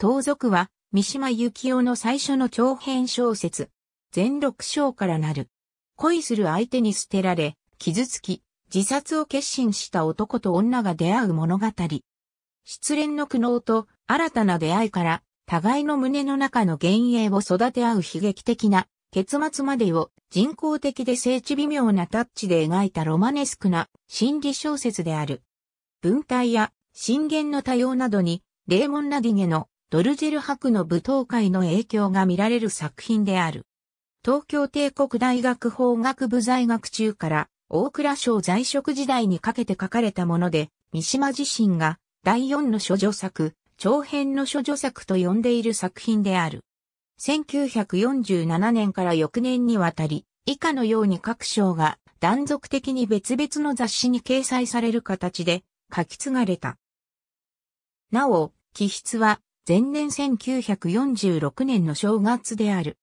盗賊は、三島由紀夫の最初の長編小説。全六章からなる。恋する相手に捨てられ、傷つき、自殺を決心した男と女が出会う物語。失恋の苦悩と新たな出会いから、互いの胸の中の幻影を育て合う悲劇的な結末までを人工的で精緻微妙なタッチで描いたロマネスクな心理小説である。文体や震源の多様などに、レーモン・ラディゲのドルジェル博の舞踏会の影響が見られる作品である。東京帝国大学法学部在学中から大蔵省在職時代にかけて書かれたもので、三島自身が第四の諸女作、長編の諸女作と呼んでいる作品である。1947年から翌年にわたり、以下のように各章が断続的に別々の雑誌に掲載される形で書き継がれた。なお、気質は前年1946年の正月である。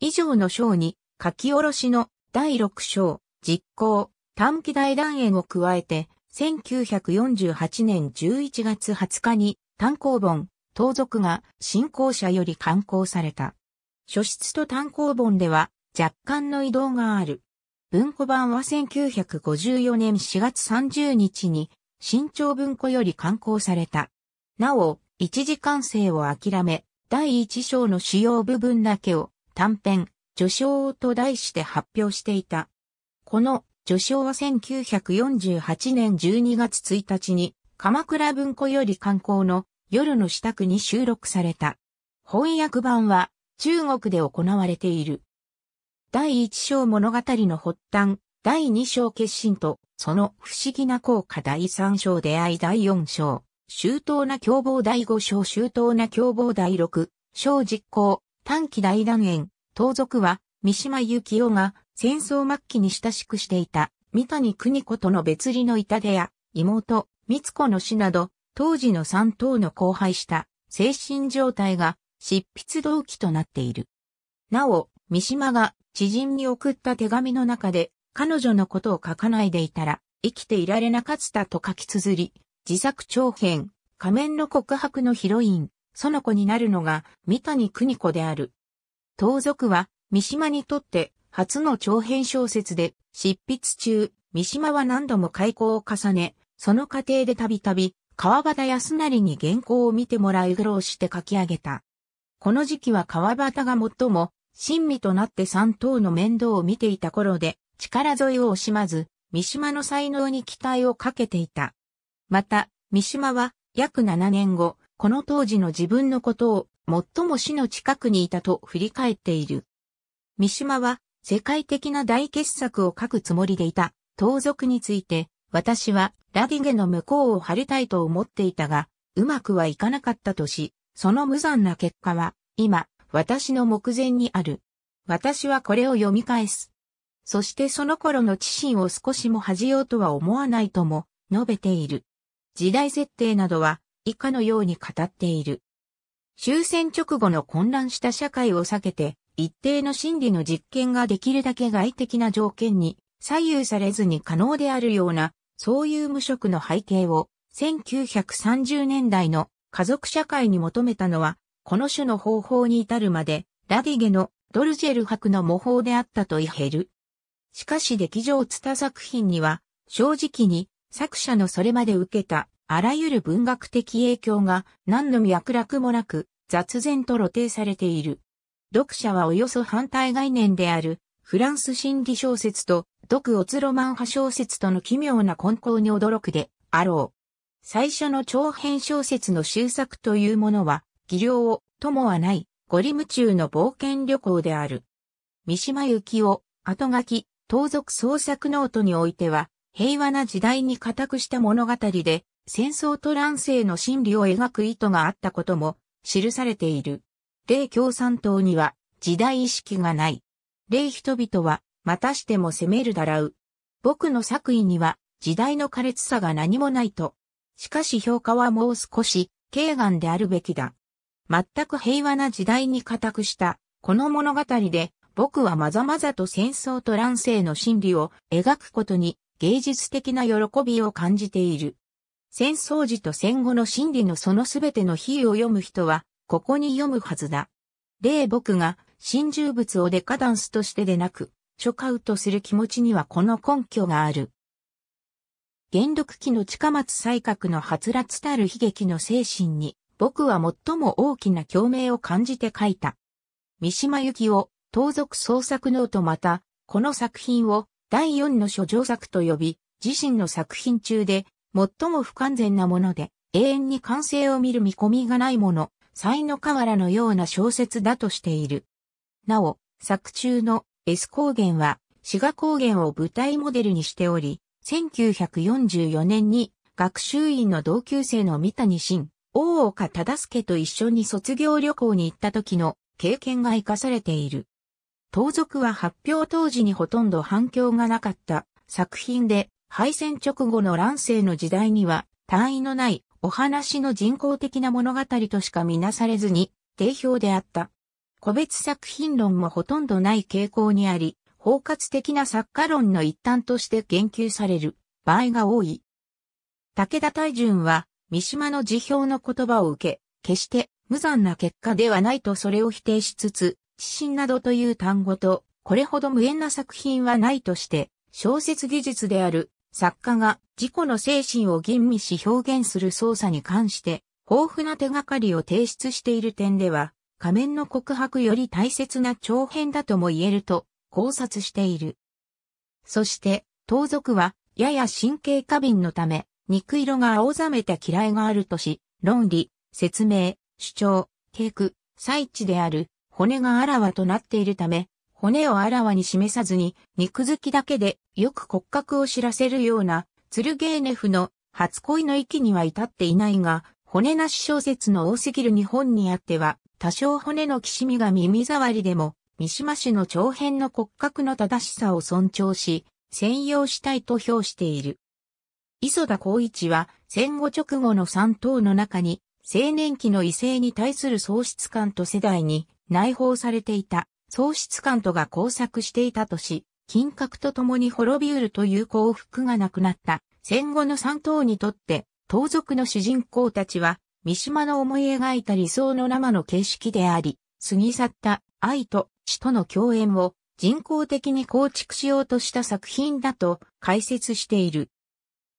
以上の章に、書き下ろしの第6章、実行、短期大断円を加えて、1948年11月20日に単行本、盗賊が新校舎より刊行された。書室と単行本では若干の移動がある。文庫版は1954年4月30日に新潮文庫より刊行された。なお、一時完成を諦め、第一章の主要部分だけを短編、序章と題して発表していた。この序章は1948年12月1日に鎌倉文庫より観光の夜の支度に収録された。翻訳版は中国で行われている。第一章物語の発端、第二章決心と、その不思議な効果第三章出会い第四章。周到な共謀第五章周到な共謀第六章実行、短期大断円、盗賊は、三島由紀夫が戦争末期に親しくしていた、三谷邦子との別離の痛手や、妹、三子の死など、当時の三党の荒廃した精神状態が執筆動機となっている。なお、三島が知人に送った手紙の中で、彼女のことを書かないでいたら、生きていられなかったと書き綴り、自作長編、仮面の告白のヒロイン、その子になるのが三谷邦子である。盗賊は三島にとって初の長編小説で執筆中、三島は何度も開口を重ね、その過程でたびたび川端康成に原稿を見てもらい苦労して書き上げた。この時期は川端が最も親身となって三等の面倒を見ていた頃で力添えを惜しまず、三島の才能に期待をかけていた。また、三島は約7年後、この当時の自分のことを最も死の近くにいたと振り返っている。三島は世界的な大傑作を書くつもりでいた盗賊について、私はラディゲの向こうを張りたいと思っていたが、うまくはいかなかったとし、その無残な結果は、今、私の目前にある。私はこれを読み返す。そしてその頃の知心を少しも恥じようとは思わないとも、述べている。時代設定などは以下のように語っている。終戦直後の混乱した社会を避けて、一定の心理の実験ができるだけ外的な条件に左右されずに可能であるような、そういう無職の背景を1930年代の家族社会に求めたのは、この種の方法に至るまで、ラディゲのドルジェル博の模倣であったと言える。しかし劇場ツタ作品には、正直に作者のそれまで受けたあらゆる文学的影響が何の脈絡もなく雑然と露呈されている。読者はおよそ反対概念であるフランス心理小説と独オツロマン派小説との奇妙な混交に驚くであろう。最初の長編小説の終作というものは、技量を、友はない、ゴリ夢中の冒険旅行である。三島由紀夫、後書き、盗賊創作ノートにおいては、平和な時代に固くした物語で、戦争と乱世の心理を描く意図があったことも記されている。例共産党には時代意識がない。例人々はまたしても攻めるだらう。僕の作為には時代の苛烈さが何もないと。しかし評価はもう少し軽眼であるべきだ。全く平和な時代に固くしたこの物語で僕はまざまざと戦争と乱世の心理を描くことに芸術的な喜びを感じている。戦争時と戦後の真理のそのすべての比喩を読む人は、ここに読むはずだ。例僕が、真珠物をデカダンスとしてでなく、カウトする気持ちにはこの根拠がある。元禄期の近松才覚のはつらつたる悲劇の精神に、僕は最も大きな共鳴を感じて書いた。三島由紀夫、盗賊創作ノートまた、この作品を第四の諸状作と呼び、自身の作品中で、最も不完全なもので、永遠に完成を見る見込みがないもの、才の河原のような小説だとしている。なお、作中の S 高原は、志賀高原を舞台モデルにしており、1944年に学習院の同級生の三谷慎、大岡忠介と一緒に卒業旅行に行った時の経験が活かされている。盗賊は発表当時にほとんど反響がなかった作品で、敗戦直後の乱世の時代には、単位のないお話の人工的な物語としか見なされずに、定評であった。個別作品論もほとんどない傾向にあり、包括的な作家論の一端として言及される場合が多い。武田大順は、三島の辞表の言葉を受け、決して無残な結果ではないとそれを否定しつつ、知心などという単語と、これほど無縁な作品はないとして、小説技術である作家が自己の精神を吟味し表現する操作に関して、豊富な手がかりを提出している点では、仮面の告白より大切な長編だとも言えると考察している。そして、盗賊は、やや神経過敏のため、肉色が青ざめた嫌いがあるとし、論理、説明、主張、稽古、最地である骨があらわとなっているため、骨をあらわに示さずに、肉付きだけでよく骨格を知らせるような、ツルゲーネフの初恋の域には至っていないが、骨なし小説の多すぎる日本にあっては、多少骨のきしみが耳障りでも、三島市の長編の骨格の正しさを尊重し、専用したいと評している。磯田光一は戦後直後の三党の中に青年期の異性に対する喪失感と世代に内包されていた、喪失感とが交錯していたとし、金閣と共に滅びうるという幸福がなくなった戦後の三党にとって、盗賊の主人公たちは、三島の思い描いた理想の生の形式であり、過ぎ去った愛と死との共演を人工的に構築しようとした作品だと解説している。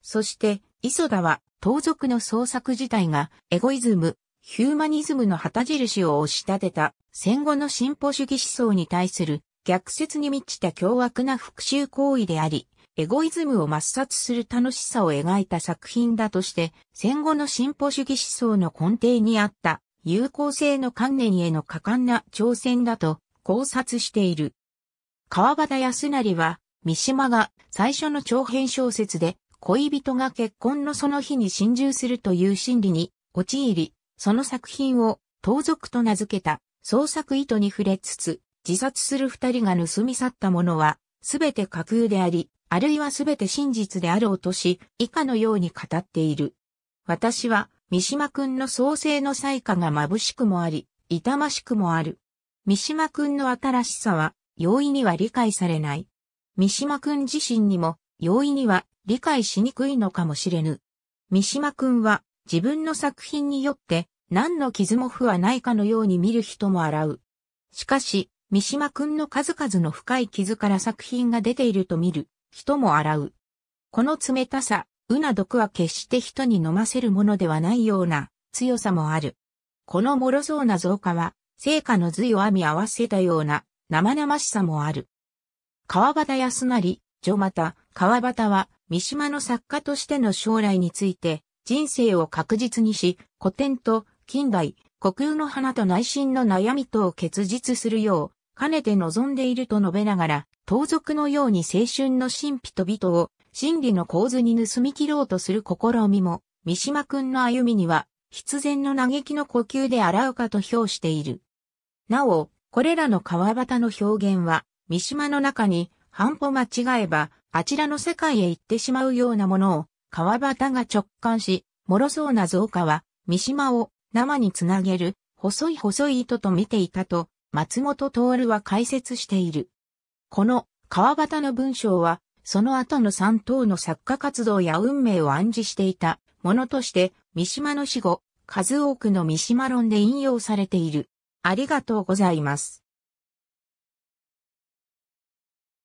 そして、磯田は、盗賊の創作自体がエゴイズム、ヒューマニズムの旗印を押し立てた戦後の進歩主義思想に対する逆説に満ちた凶悪な復讐行為であり、エゴイズムを抹殺する楽しさを描いた作品だとして、戦後の進歩主義思想の根底にあった有効性の観念への果敢な挑戦だと考察している。川端康成は、三島が最初の長編小説で恋人が結婚のその日に心中するという心理に陥り、その作品を盗賊と名付けた。創作意図に触れつつ、自殺する二人が盗み去ったものは、すべて架空であり、あるいはすべて真実であろうとし、以下のように語っている。私は、三島くんの創生の才華が眩しくもあり、痛ましくもある。三島くんの新しさは、容易には理解されない。三島くん自身にも、容易には理解しにくいのかもしれぬ。三島くんは、自分の作品によって、何の傷も負はないかのように見る人も洗う。しかし、三島くんの数々の深い傷から作品が出ていると見る人も洗う。この冷たさ、うな毒は決して人に飲ませるものではないような強さもある。この脆そうな造加は、成果の髄を編み合わせたような生々しさもある。川端康成、女また、川端は、三島の作家としての将来について、人生を確実にし、古典と近代、虚空の花と内心の悩みとを結実するよう、かねて望んでいると述べながら、盗賊のように青春の神秘と人を、真理の構図に盗み切ろうとする試みも、三島くんの歩みには、必然の嘆きの呼吸で洗うかと評している。なお、これらの川端の表現は、三島の中に、半歩間違えば、あちらの世界へ行ってしまうようなものを、川端が直感し、脆そうな造花は、三島を生につなげる、細い細い糸と見ていたと、松本徹は解説している。この、川端の文章は、その後の三等の作家活動や運命を暗示していたものとして、三島の死後、数多くの三島論で引用されている。ありがとうございます。